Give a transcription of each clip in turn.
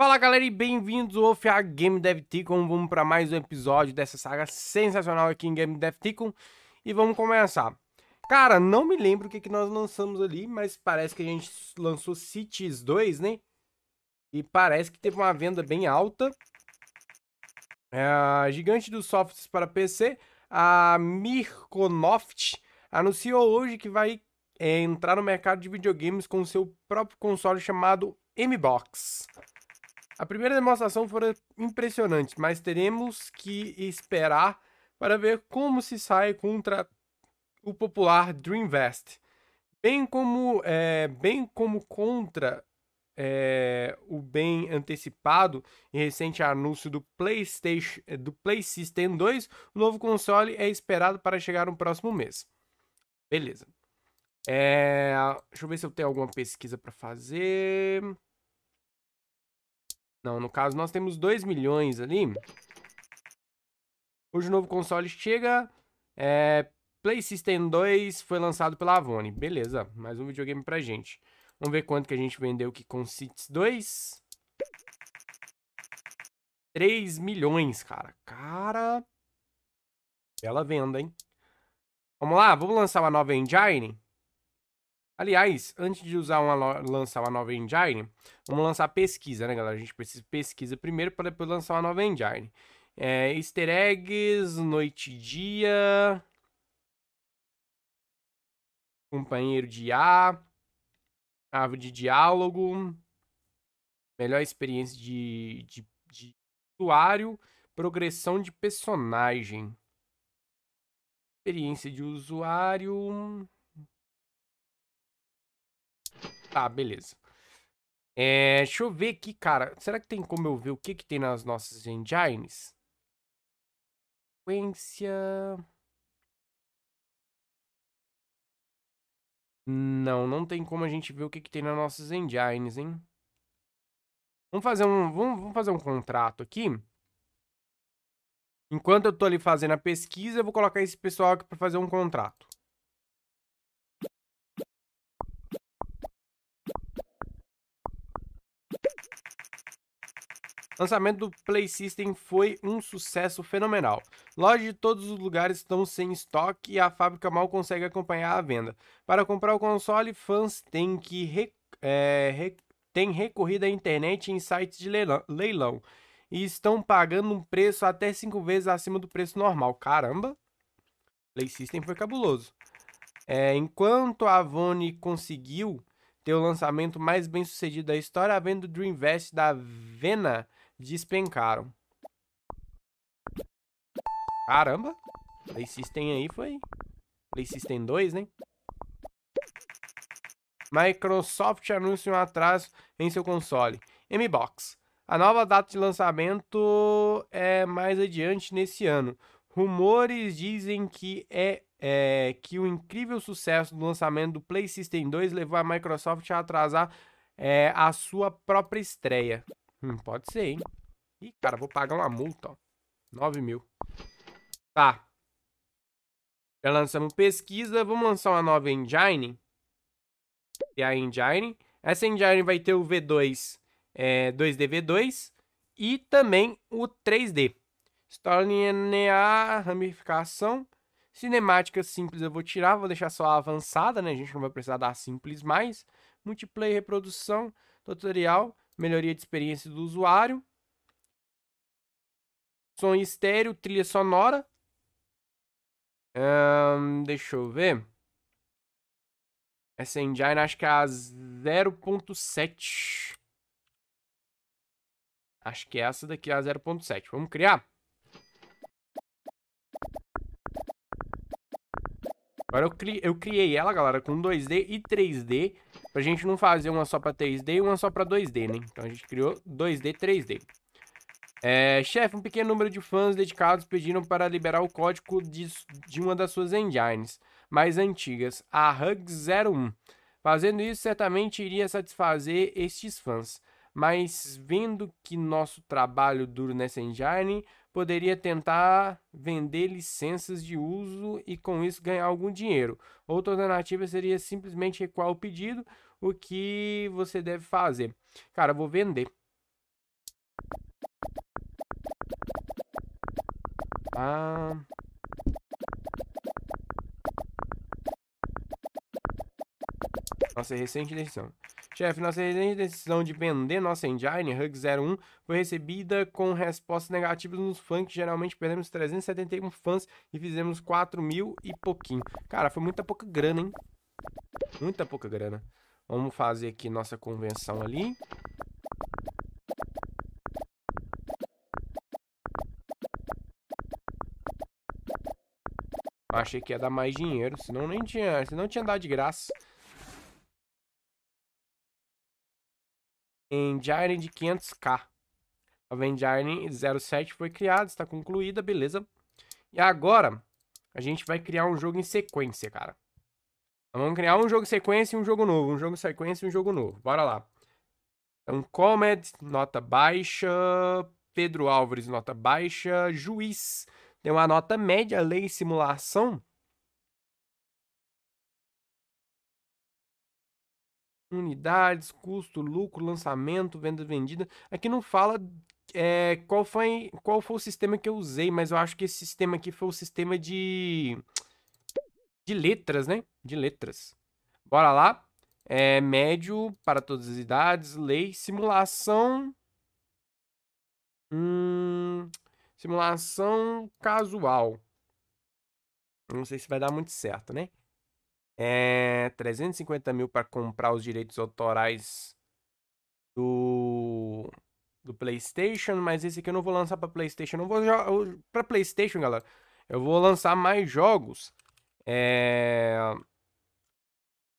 Fala galera e bem-vindos ao FA Game Dev Ticon, vamos para mais um episódio dessa saga sensacional aqui em Game Dev Ticon e vamos começar. Cara, não me lembro o que, que nós lançamos ali, mas parece que a gente lançou Cities 2, né? E parece que teve uma venda bem alta. É, gigante dos softwares para PC, a Mirkonoft anunciou hoje que vai é, entrar no mercado de videogames com seu próprio console chamado M-Box. A primeira demonstração foi impressionante, mas teremos que esperar para ver como se sai contra o popular Dreamvest, bem como, é, bem como contra é, o bem antecipado e recente anúncio do PlayStation do 2, o novo console é esperado para chegar no próximo mês. Beleza. É, deixa eu ver se eu tenho alguma pesquisa para fazer. Não, no caso nós temos 2 milhões ali. Hoje o novo console chega. É, Play System 2 foi lançado pela Avone. Beleza, mais um videogame pra gente. Vamos ver quanto que a gente vendeu aqui com Cities 2. 3 milhões, cara. Cara... Bela venda, hein? Vamos lá, vamos lançar uma nova engine? Aliás, antes de usar uma, lançar uma nova engine, vamos lançar pesquisa, né, galera? A gente precisa pesquisa primeiro para depois lançar uma nova engine. É, easter eggs, noite e dia, companheiro de A, árvore de diálogo, melhor experiência de, de, de usuário, progressão de personagem, experiência de usuário. Tá, beleza. É, deixa eu ver aqui, cara. Será que tem como eu ver o que, que tem nas nossas engines? Sequência... Não, não tem como a gente ver o que, que tem nas nossas engines, hein? Vamos fazer um, vamos, vamos fazer um contrato aqui. Enquanto eu tô ali fazendo a pesquisa, eu vou colocar esse pessoal aqui pra fazer um contrato. lançamento do Play System foi um sucesso fenomenal. Lojas de todos os lugares estão sem estoque e a fábrica mal consegue acompanhar a venda. Para comprar o console, fãs têm que rec... É, rec... têm recorrido à internet em sites de leilão e estão pagando um preço até 5 vezes acima do preço normal. Caramba! Play System foi cabuloso. É, enquanto a Avone conseguiu ter o lançamento mais bem sucedido da história, a venda do Dreamvest da Vena despencaram. Caramba! Play System aí foi... Play System 2, né? Microsoft anuncia um atraso em seu console. Mbox. A nova data de lançamento é mais adiante nesse ano. Rumores dizem que é, é, que o incrível sucesso do lançamento do PlayStation 2 levou a Microsoft a atrasar é, a sua própria estreia. Hum, pode ser, hein? Ih, cara, vou pagar uma multa, ó. 9 mil. Tá. Já lançamos pesquisa. Vamos lançar uma nova engine. E a engine. Essa engine vai ter o V2, é, 2D V2 e também o 3D. storyline ramificação. Cinemática simples eu vou tirar, vou deixar só avançada, né? A gente não vai precisar dar simples mais. Multiplayer, reprodução, tutorial, melhoria de experiência do usuário, som estéreo, trilha sonora. Um, deixa eu ver. Essa engine acho que é a 0.7. Acho que é essa daqui é a 0.7. Vamos criar? Agora eu, cri eu criei ela, galera, com 2D e 3D. Pra gente não fazer uma só pra 3D e uma só pra 2D, né? Então a gente criou 2D, 3D. É, chefe, um pequeno número de fãs dedicados pediram para liberar o código de, de uma das suas engines mais antigas, a Hug01. Fazendo isso, certamente iria satisfazer estes fãs, mas vendo que nosso trabalho duro nessa engine, poderia tentar vender licenças de uso e com isso ganhar algum dinheiro. Outra alternativa seria simplesmente recuar o pedido, o que você deve fazer. Cara, eu vou vender. Ah. Nossa recente decisão. Chefe, nossa recente decisão de vender nossa engine, Hug01, foi recebida com respostas negativas nos fãs, que geralmente perdemos 371 fãs e fizemos 4 mil e pouquinho. Cara, foi muita pouca grana, hein? Muita pouca grana. Vamos fazer aqui nossa convenção ali. Achei que ia dar mais dinheiro, senão nem tinha, senão tinha dado de graça. Em de 500k. A Vendiren 07 foi criada, está concluída, beleza. E agora, a gente vai criar um jogo em sequência, cara. Então, vamos criar um jogo sequência e um jogo novo. Um jogo sequência e um jogo novo. Bora lá. Então, Comed, nota baixa. Pedro Álvares, nota baixa. Juiz, tem uma nota média. Lei e simulação. Unidades, custo, lucro, lançamento, venda vendida. Aqui não fala é, qual, foi, qual foi o sistema que eu usei, mas eu acho que esse sistema aqui foi o sistema de, de letras, né? de letras. Bora lá. É médio para todas as idades, lei, simulação. Hum, simulação casual. Não sei se vai dar muito certo, né? É 350 mil para comprar os direitos autorais do do PlayStation, mas esse aqui eu não vou lançar para PlayStation. Não vou para PlayStation, galera. Eu vou lançar mais jogos. É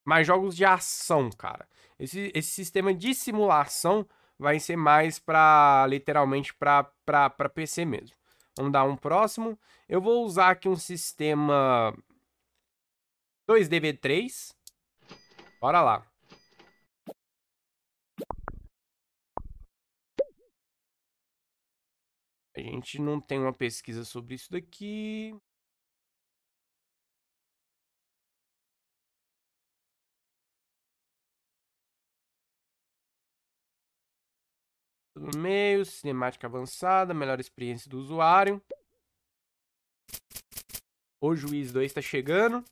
mais jogos de ação, cara. Esse, esse sistema de simulação vai ser mais para literalmente para PC mesmo. Vamos dar um próximo. Eu vou usar aqui um sistema 2 DV 3 Bora lá. A gente não tem uma pesquisa sobre isso daqui. no meio, cinemática avançada, melhor experiência do usuário. O juiz 2 está chegando.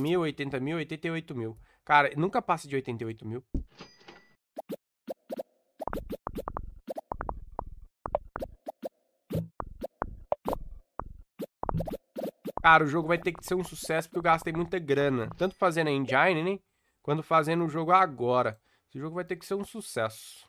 mil, 80 mil, 88 mil. Cara, nunca passa de 88 mil. Cara, o jogo vai ter que ser um sucesso porque eu gastei muita grana. Tanto fazendo a engine, né? Quanto fazendo o jogo agora. Esse jogo vai ter que ser um sucesso.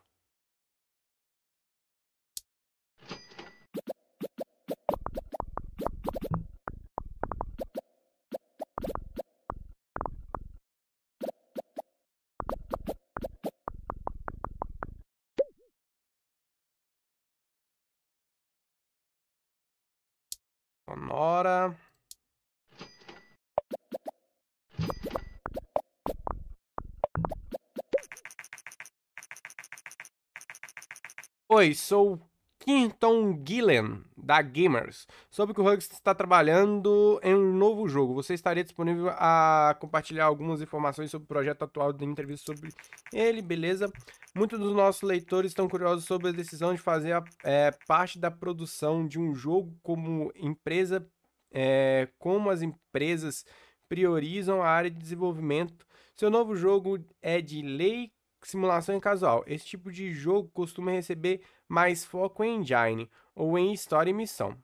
Oi, sou Quinton Gillen, da Gamers. Soube que o Hugs está trabalhando em um novo jogo. Você estaria disponível a compartilhar algumas informações sobre o projeto atual de entrevista sobre ele, beleza? Muitos dos nossos leitores estão curiosos sobre a decisão de fazer a, é, parte da produção de um jogo como empresa, é, como as empresas priorizam a área de desenvolvimento. Seu novo jogo é de lei simulação em casual. Esse tipo de jogo costuma receber mais foco em engine ou em história e missão.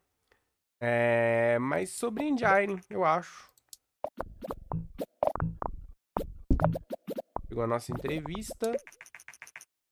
É, mas sobre engine, eu acho. Pegou a nossa entrevista.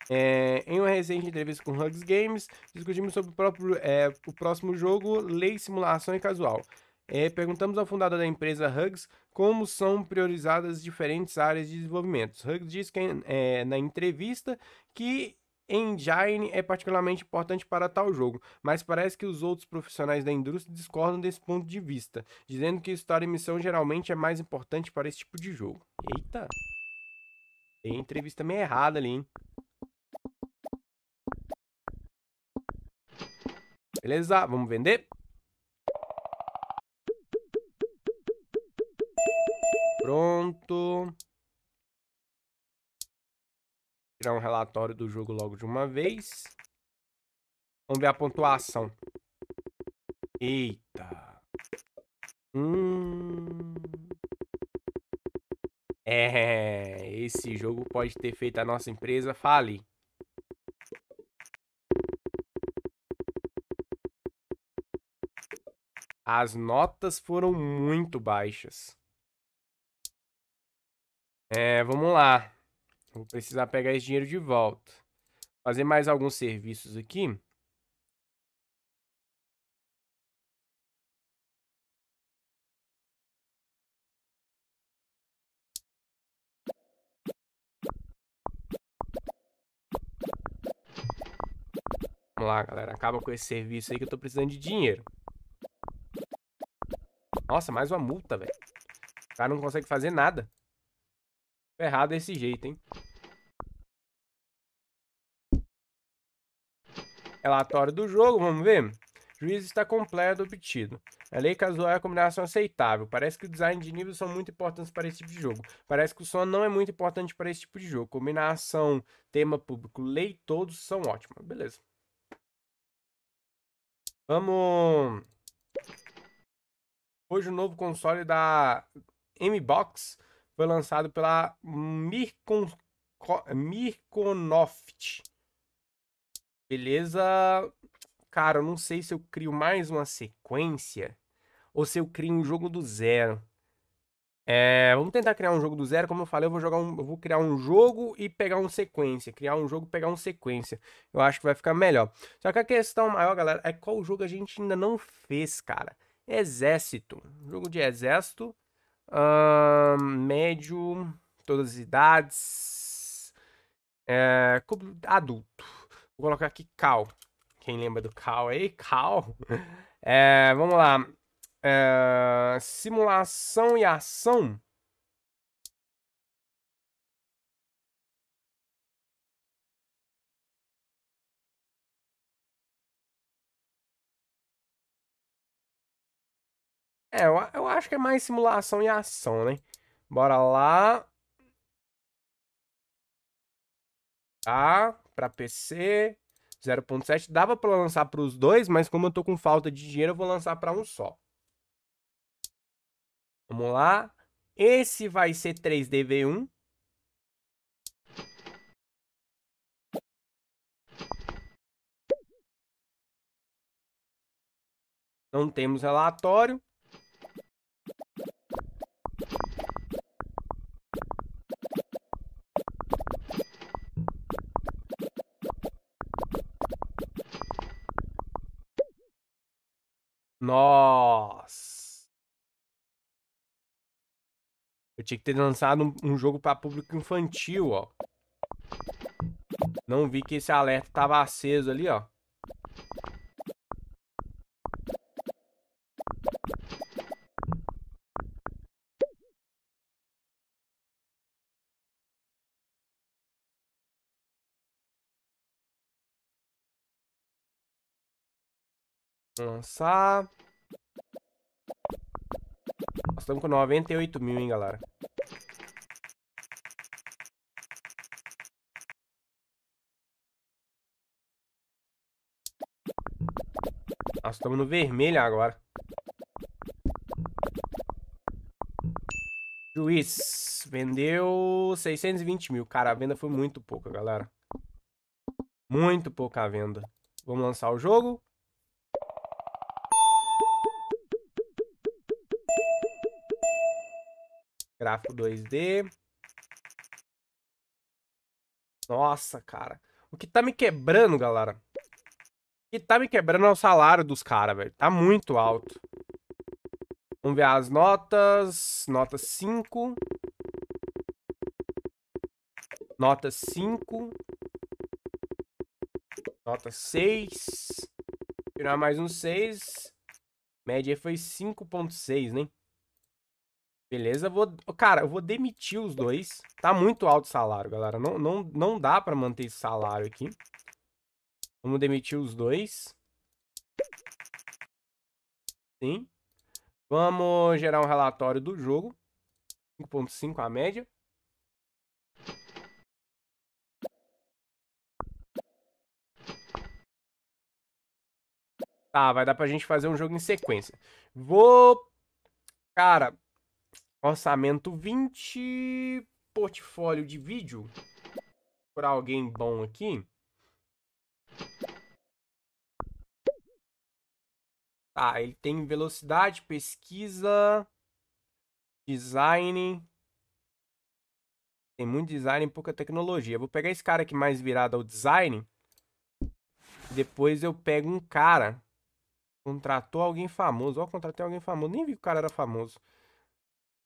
É, em uma recente entrevista com Hugs Games, discutimos sobre o, próprio, é, o próximo jogo, Lei Simulação e Casual. É, perguntamos ao fundador da empresa Hugs como são priorizadas diferentes áreas de desenvolvimento. Hugs diz que, é, na entrevista que Engine é particularmente importante para tal jogo, mas parece que os outros profissionais da indústria discordam desse ponto de vista, dizendo que história e missão geralmente é mais importante para esse tipo de jogo. Eita! Tem entrevista meio errada ali, hein? Beleza, vamos vender? Pronto. Tirar um relatório do jogo logo de uma vez. Vamos ver a pontuação. Eita. Hum... É, esse jogo pode ter feito a nossa empresa falir. As notas foram muito baixas. É, vamos lá. Vou precisar pegar esse dinheiro de volta. Fazer mais alguns serviços aqui. Vamos lá, galera. Acaba com esse serviço aí que eu tô precisando de dinheiro. Nossa, mais uma multa, velho. O cara não consegue fazer nada errado desse jeito, hein? Relatório do jogo, vamos ver? Juiz está completo obtido. A lei casual é a combinação aceitável. Parece que o design de nível são muito importantes para esse tipo de jogo. Parece que o som não é muito importante para esse tipo de jogo. Combinação, tema público, lei, todos são ótimos. Beleza. Vamos. Hoje o novo console da M-Box foi lançado pela Mirkon, Mirkonoft. Beleza? Cara, eu não sei se eu crio mais uma sequência ou se eu crio um jogo do zero. É, vamos tentar criar um jogo do zero. Como eu falei, eu vou, jogar um, eu vou criar um jogo e pegar um sequência. Criar um jogo e pegar um sequência. Eu acho que vai ficar melhor. Só que a questão maior, galera, é qual jogo a gente ainda não fez, cara. Exército. Jogo de exército. Uh, médio, todas as idades. É, adulto. Vou colocar aqui Cal. Quem lembra do Cal aí? Cal. É, vamos lá. É, simulação e ação. É, eu, eu acho que é mais simulação e ação, né? Bora lá. Tá, pra PC, 0.7. Dava pra lançar pros dois, mas como eu tô com falta de dinheiro, eu vou lançar pra um só. Vamos lá. Esse vai ser 3DV1. Não temos relatório. Nossa! Eu tinha que ter lançado um, um jogo para público infantil, ó. Não vi que esse alerta tava aceso ali, ó. Lançar. Nós estamos com 98 mil, hein, galera. Nós estamos no vermelho agora. Juiz. Vendeu 620 mil. Cara, a venda foi muito pouca, galera. Muito pouca a venda. Vamos lançar o jogo. Gráfico 2D. Nossa, cara. O que tá me quebrando, galera? O que tá me quebrando é o salário dos caras, velho. Tá muito alto. Vamos ver as notas. Nota 5. Nota 5. Nota 6. Tirar mais um 6. Média foi 5.6, né? Beleza, vou... Cara, eu vou demitir os dois. Tá muito alto o salário, galera. Não, não, não dá pra manter esse salário aqui. Vamos demitir os dois. Sim. Vamos gerar um relatório do jogo. 5.5 a média. Tá, vai dar pra gente fazer um jogo em sequência. Vou... Cara, Orçamento 20. Portfólio de vídeo. Por alguém bom aqui. Tá, ah, ele tem velocidade, pesquisa, design. Tem muito design e pouca tecnologia. Vou pegar esse cara aqui mais virado ao design. Depois eu pego um cara. Contratou alguém famoso. Ó, contratei alguém famoso. Nem vi que o cara era famoso.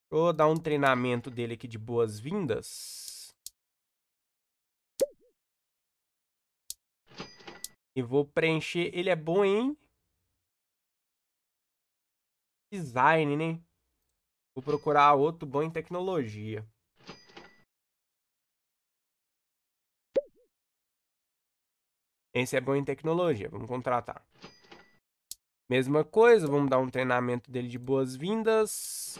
Vou dar um treinamento dele aqui de boas-vindas. E vou preencher. Ele é bom em design, né? Vou procurar outro bom em tecnologia. Esse é bom em tecnologia, vamos contratar. Mesma coisa, vamos dar um treinamento dele de boas-vindas.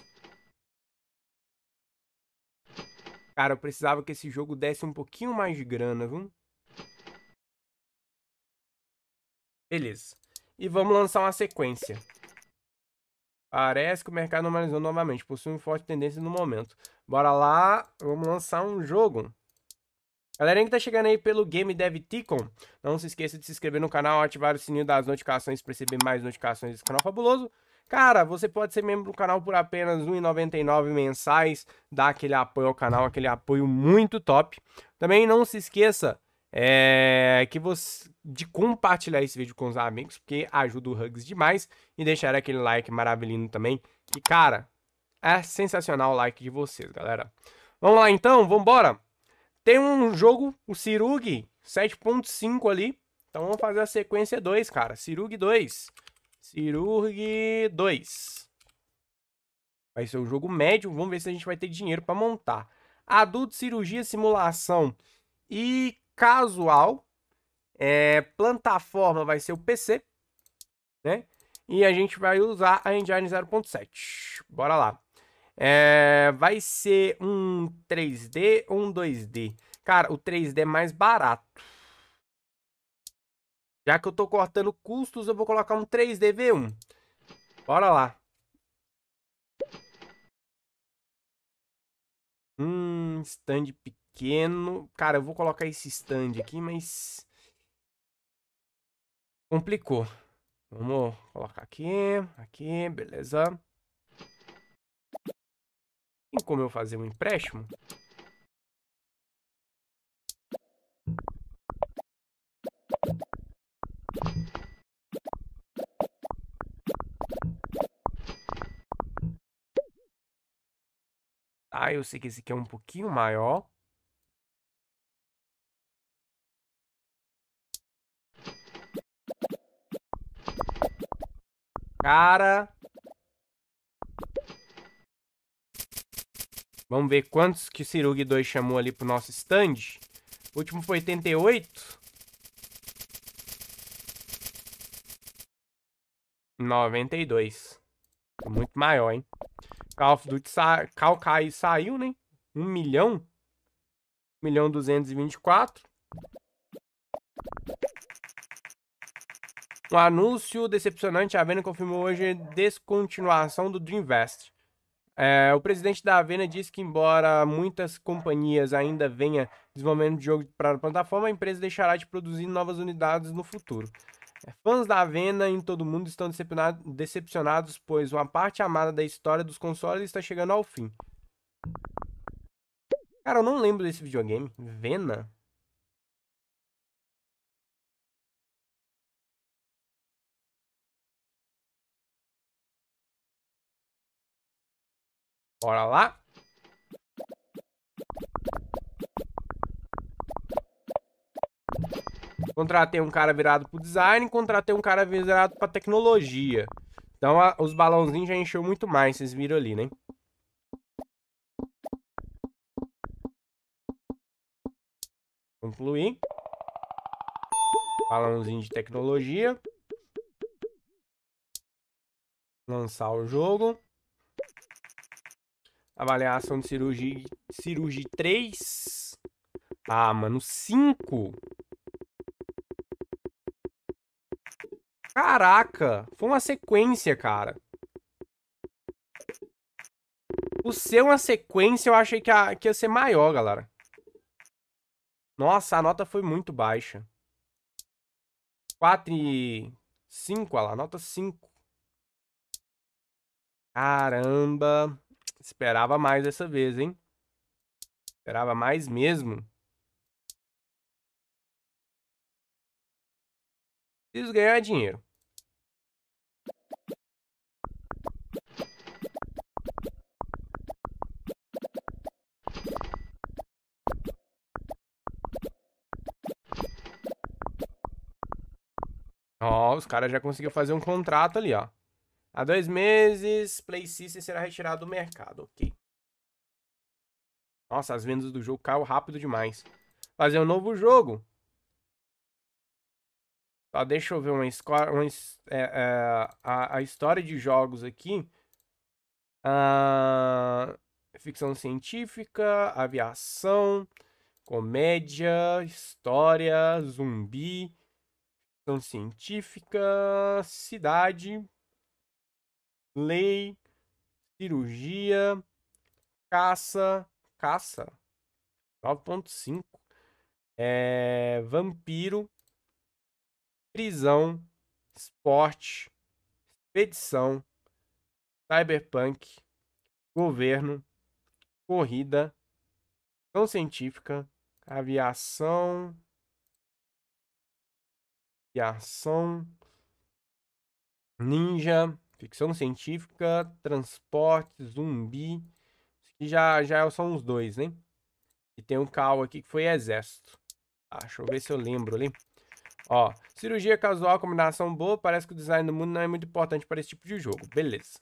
Cara, eu precisava que esse jogo desse um pouquinho mais de grana, viu? Beleza. E vamos lançar uma sequência. Parece que o mercado normalizou novamente, possui uma forte tendência no momento. Bora lá, vamos lançar um jogo. Galerinha que tá chegando aí pelo Game Dev Ticon, não se esqueça de se inscrever no canal, ativar o sininho das notificações para receber mais notificações desse canal fabuloso. Cara, você pode ser membro do canal por apenas R$ 1,99 mensais, dá aquele apoio ao canal, aquele apoio muito top. Também não se esqueça é, que você, de compartilhar esse vídeo com os amigos, porque ajuda o Hugs demais, e deixar aquele like maravilhoso também, E cara, é sensacional o like de vocês, galera. Vamos lá então, vambora! Tem um jogo, o Cirug 7.5 ali, então vamos fazer a sequência 2, cara, Cirug 2. Cirurg 2. Vai ser um jogo médio. Vamos ver se a gente vai ter dinheiro para montar. Adulto, cirurgia, simulação e casual. É, plataforma vai ser o PC, né? E a gente vai usar a Engine 0.7. Bora lá. É, vai ser um 3D ou um 2D? Cara, o 3D é mais barato. Já que eu tô cortando custos, eu vou colocar um 3DV1. Bora lá. Hum, stand pequeno. Cara, eu vou colocar esse stand aqui, mas... Complicou. Vamos colocar aqui, aqui, beleza. Tem como eu fazer um empréstimo? Ah, eu sei que esse aqui é um pouquinho maior. Cara. Vamos ver quantos que o Cirug 2 chamou ali pro nosso stand. O último foi 88. 92. Muito maior, hein? Call of Duty sa... Calcai saiu, né? 1 milhão. 1 milhão 224. Um anúncio decepcionante, a Avena confirmou hoje a descontinuação do Dreamvest. É, o presidente da Avena disse que, embora muitas companhias ainda venham desenvolvendo jogo para a plataforma, a empresa deixará de produzir novas unidades no futuro. É, fãs da venda em todo mundo estão decepcionados, pois uma parte amada da história dos consoles está chegando ao fim. Cara, eu não lembro desse videogame. Vena? Bora lá. Contratei um cara virado pro design, contratei um cara virado pra tecnologia. Então a, os balãozinhos já encheu muito mais, vocês viram ali, né? Concluir. Balãozinho de tecnologia. Lançar o jogo. Avaliação de cirurgia, cirurgia 3. Ah, mano, 5. Caraca, foi uma sequência, cara. O ser uma sequência, eu achei que, a, que ia ser maior, galera. Nossa, a nota foi muito baixa. 4 e 5, olha lá, nota 5. Caramba. Esperava mais dessa vez, hein? Esperava mais mesmo. Preciso ganhar dinheiro. Ó, os caras já conseguiram fazer um contrato ali, ó. Há dois meses, Play System será retirado do mercado. Ok. Nossa, as vendas do jogo caiu rápido demais. Fazer um novo jogo. só deixa eu ver uma, uma é, é, a, a, história de jogos aqui. Ah, ficção científica, aviação, comédia, história, zumbi, questão científica, cidade, lei, cirurgia, caça, caça, 9.5, é, eh, vampiro, prisão, esporte, expedição, cyberpunk, governo, corrida, não científica, aviação, ação, ninja, ficção científica, transporte, zumbi, que já, já é são os dois, né? E tem um cal aqui que foi exército. Ah, deixa eu ver se eu lembro ali. Ó, cirurgia casual, combinação boa, parece que o design do mundo não é muito importante para esse tipo de jogo. Beleza.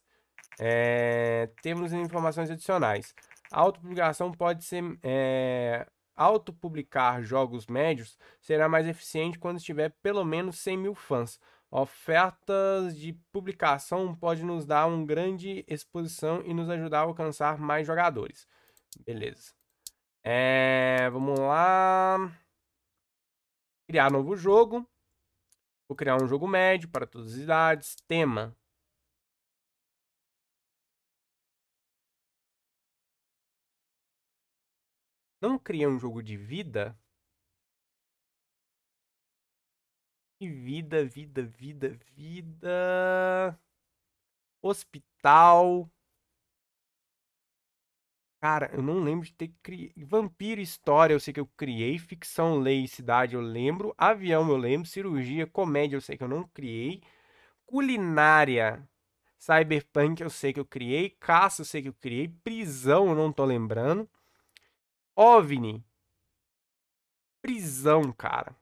É, temos informações adicionais. A autopublicação pode ser é, autopublicar jogos médios será mais eficiente quando tiver pelo menos 100 mil fãs. Ofertas de publicação pode nos dar uma grande exposição e nos ajudar a alcançar mais jogadores. Beleza. É, vamos lá. Criar novo jogo. Vou criar um jogo médio para todas as idades. Tema. não cria um jogo de vida? E vida, vida, vida, vida. Hospital. Cara, eu não lembro de ter criado. Vampiro História, eu sei que eu criei. Ficção, Lei, Cidade, eu lembro. Avião, eu lembro. Cirurgia, Comédia, eu sei que eu não criei. Culinária, Cyberpunk, eu sei que eu criei. Caça, eu sei que eu criei. Prisão, eu não tô lembrando. OVNI. Prisão, cara.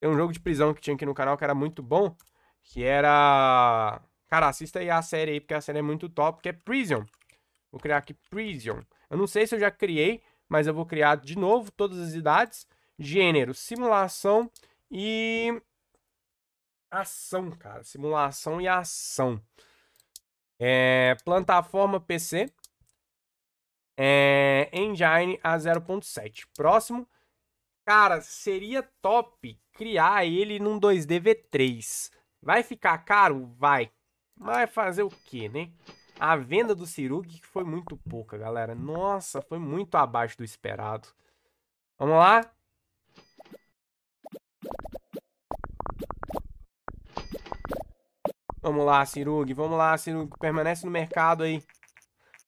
Tem um jogo de prisão que tinha aqui no canal que era muito bom. Que era... Cara, assista aí a série aí, porque a série é muito top, que é Prison. Vou criar aqui Prison. Eu não sei se eu já criei, mas eu vou criar de novo todas as idades. Gênero, simulação e... Ação, cara. Simulação e ação. É... Plataforma PC. É, engine a 0.7. Próximo. Cara, seria top criar ele num 2D V3. Vai ficar caro? Vai. Mas fazer o que, né? A venda do Cirug foi muito pouca, galera. Nossa, foi muito abaixo do esperado. Vamos lá? Vamos lá, Cirug. Vamos lá, Cirug. Permanece no mercado aí.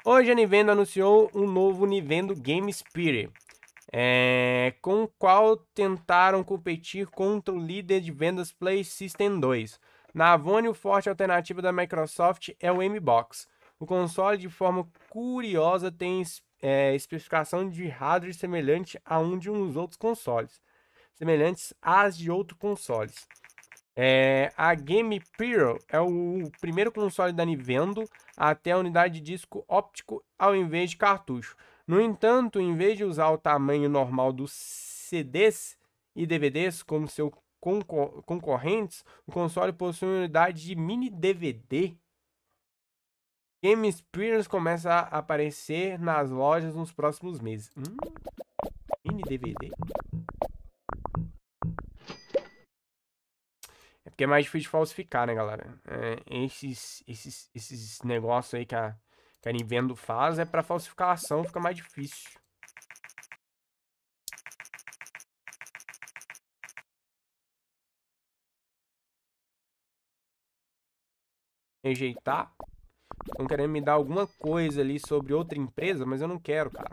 Hoje a Nintendo anunciou um novo Nintendo Game Spirit, é, com o qual tentaram competir contra o líder de vendas PlayStation 2. Na Avone, o forte alternativo da Microsoft é o M-Box. O console, de forma curiosa, tem é, especificação de hardware semelhante a um de uns outros consoles, semelhantes às de outros consoles. É, a Game Pro é o primeiro console da Nintendo ter a unidade de disco óptico ao invés de cartucho. No entanto, em vez de usar o tamanho normal dos CDs e DVDs como seu concor concorrentes, o console possui uma unidade de mini DVD. Game Experience começa a aparecer nas lojas nos próximos meses. Hum? Mini DVD? Porque é mais difícil de falsificar, né, galera? É, esses, esses, esses negócios aí que a, que a Nintendo faz é para falsificar a ação, fica mais difícil. Rejeitar. Estão querendo me dar alguma coisa ali sobre outra empresa, mas eu não quero, cara.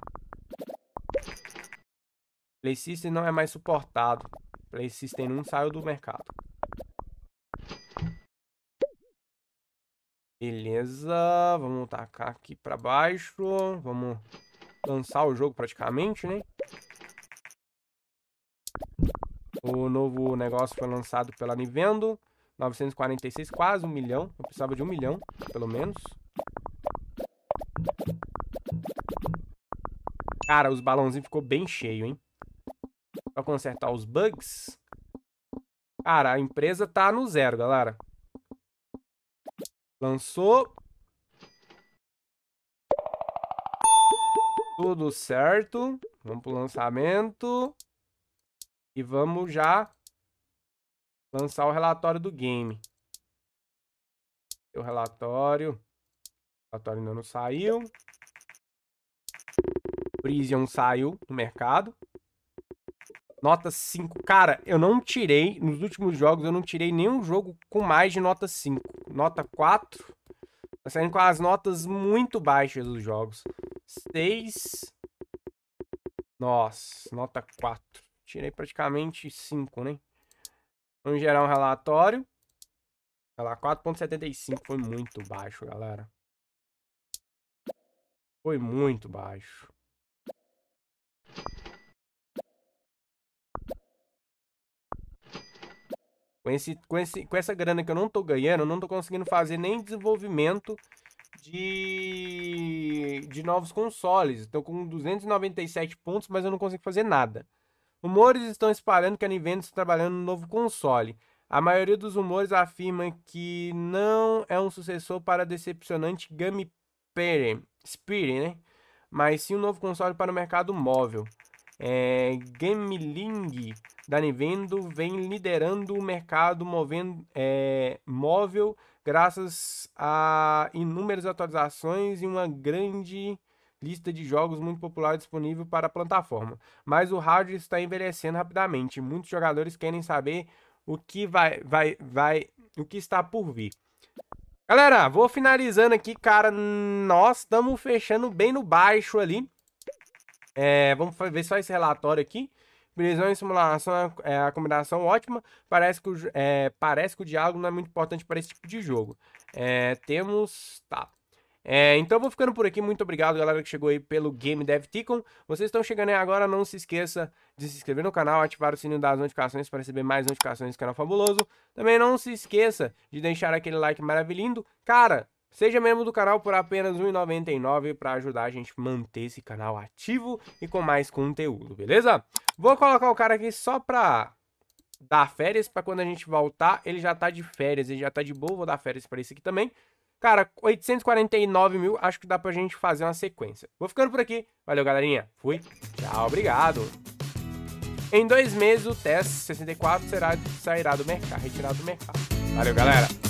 Play System não é mais suportado. Play System 1 saiu do mercado. Beleza, vamos tacar aqui pra baixo. Vamos lançar o jogo praticamente, né? O novo negócio foi lançado pela Nintendo. 946, quase um milhão. Eu precisava de um milhão, pelo menos. Cara, os balãozinhos ficou bem cheio, hein? Pra consertar os bugs. Cara, a empresa tá no zero, galera. Lançou. Tudo certo. Vamos pro lançamento. E vamos já lançar o relatório do game. O relatório. O relatório ainda não saiu. Prision saiu no mercado. Nota 5. Cara, eu não tirei, nos últimos jogos, eu não tirei nenhum jogo com mais de nota 5. Nota 4. Tá saindo com as notas muito baixas dos jogos. 6. Nossa, nota 4. Tirei praticamente 5, né? Vamos gerar um relatório. Olha lá, 4.75 foi muito baixo, galera. Foi muito baixo. Com, esse, com, esse, com essa grana que eu não tô ganhando, eu não tô conseguindo fazer nem desenvolvimento de, de novos consoles. Estou com 297 pontos, mas eu não consigo fazer nada. Rumores estão espalhando que a Nintendo está trabalhando no novo console. A maioria dos rumores afirma que não é um sucessor para a decepcionante Game Spirit, né? Mas sim um novo console para o mercado móvel. É, Gameling Danivendo vem liderando o mercado movendo, é, móvel graças a inúmeras atualizações e uma grande lista de jogos muito popular disponível para a plataforma. Mas o hardware está envelhecendo rapidamente. Muitos jogadores querem saber o que vai, vai, vai, o que está por vir. Galera, vou finalizando aqui, cara. Nós estamos fechando bem no baixo ali. É, vamos ver só esse relatório aqui prisão e simulação é, é a combinação ótima. Parece que, o, é, parece que o diálogo não é muito importante para esse tipo de jogo. É, temos. Tá. É, então vou ficando por aqui. Muito obrigado, galera, que chegou aí pelo Game Dev Ticon. Vocês estão chegando aí agora, não se esqueça de se inscrever no canal, ativar o sininho das notificações para receber mais notificações do canal Fabuloso. Também não se esqueça de deixar aquele like maravilhoso. Cara, Seja membro do canal por apenas R$1,99 para ajudar a gente a manter esse canal ativo e com mais conteúdo, beleza? Vou colocar o cara aqui só para dar férias, para quando a gente voltar, ele já tá de férias, ele já tá de boa, vou dar férias para esse aqui também. Cara, 849 mil, acho que dá pra gente fazer uma sequência. Vou ficando por aqui, valeu galerinha, fui, tchau, obrigado! Em dois meses o TES 64 será, sairá do mercado, retirado do mercado. Valeu galera!